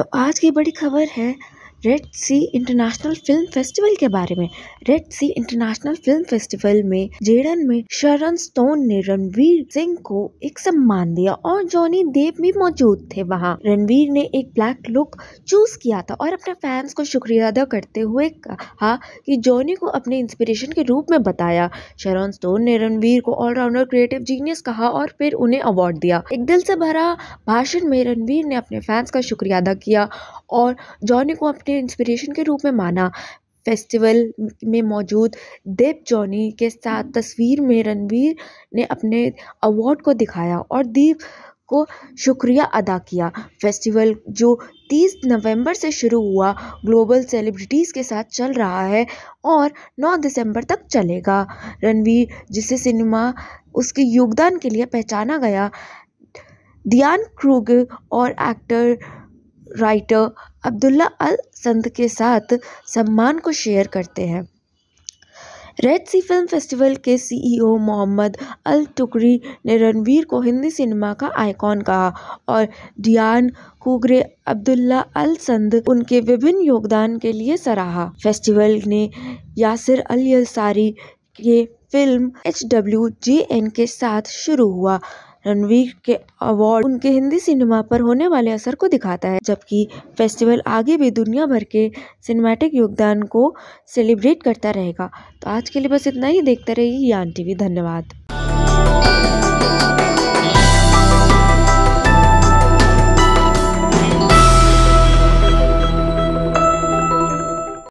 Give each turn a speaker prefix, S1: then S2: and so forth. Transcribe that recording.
S1: तो आज की बड़ी खबर है Red Sea International Film Festival के बारे में Red Sea International Film Festival में जेडन में शरण स्टोन ने रणवीर सिंह को एक सम्मान दिया और जॉनी देव भी मौजूद थे वहाँ रणवीर ने एक ब्लैक लुक चूज किया था और अपने फैंस को शुक्रिया अदा करते हुए कहा कि जॉनी को अपने इंस्पिरेशन के रूप में बताया शरण स्टोन ने रणवीर को ऑलराउंडर क्रिएटिव जीनियस कहा और फिर उन्हें अवार्ड दिया एक दिल से भरा भाषण में रणवीर ने अपने फैंस का शुक्रिया अदा किया और जॉनी को अपने अपने इंस्पिरेशन के रूप में माना फेस्टिवल में मौजूद देव जॉनी के साथ तस्वीर में रणवीर ने अपने अवार्ड को दिखाया और दीप को शुक्रिया अदा किया फेस्टिवल जो 30 नवंबर से शुरू हुआ ग्लोबल सेलिब्रिटीज़ के साथ चल रहा है और 9 दिसंबर तक चलेगा रणवीर जिसे सिनेमा उसके योगदान के लिए पहचाना गया दियान क्रूग और actor writer Abdullah Al Sand के साथ सम्मान को शेयर करते हैं रेड सी फिल्म फेस्टिवल के सीईओ e मोहम्मद अल टुकरी ने रणवीर को हिंदी सिनेमा का आइकॉन कहा और डियान कुगरे अब्दुल्ला अल संद उनके विभिन्न योगदान के लिए सराहा फेस्टिवल ने यासिर अल यसारी के film H W J N के साथ शुरू हुआ रणवीर के अवार्ड उनके हिंदी सिनेमा पर होने वाले असर को दिखाता है जबकि फेस्टिवल आगे भी दुनिया भर के सिनेमैटिक योगदान को सेलिब्रेट करता रहेगा तो आज के लिए बस इतना ही देखते रहिए यान टीवी धन्यवाद